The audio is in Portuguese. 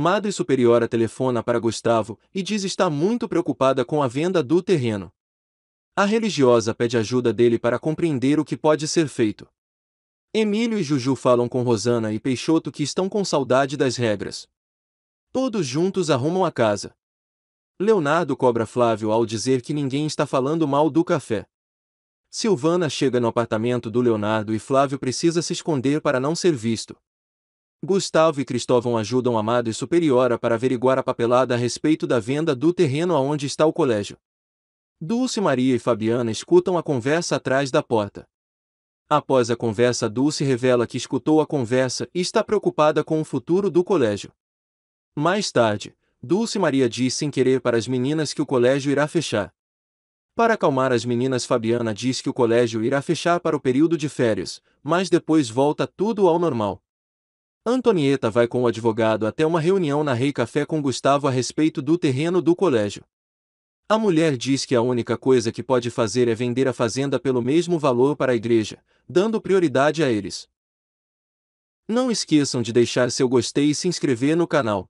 Madre Superiora telefona para Gustavo e diz estar muito preocupada com a venda do terreno. A religiosa pede ajuda dele para compreender o que pode ser feito. Emílio e Juju falam com Rosana e Peixoto que estão com saudade das regras. Todos juntos arrumam a casa. Leonardo cobra Flávio ao dizer que ninguém está falando mal do café. Silvana chega no apartamento do Leonardo e Flávio precisa se esconder para não ser visto. Gustavo e Cristóvão ajudam Amado e Superiora para averiguar a papelada a respeito da venda do terreno aonde está o colégio. Dulce Maria e Fabiana escutam a conversa atrás da porta. Após a conversa, Dulce revela que escutou a conversa e está preocupada com o futuro do colégio. Mais tarde, Dulce Maria diz sem querer para as meninas que o colégio irá fechar. Para acalmar as meninas, Fabiana diz que o colégio irá fechar para o período de férias, mas depois volta tudo ao normal. Antonieta vai com o advogado até uma reunião na Rei Café com Gustavo a respeito do terreno do colégio. A mulher diz que a única coisa que pode fazer é vender a fazenda pelo mesmo valor para a igreja, dando prioridade a eles. Não esqueçam de deixar seu gostei e se inscrever no canal.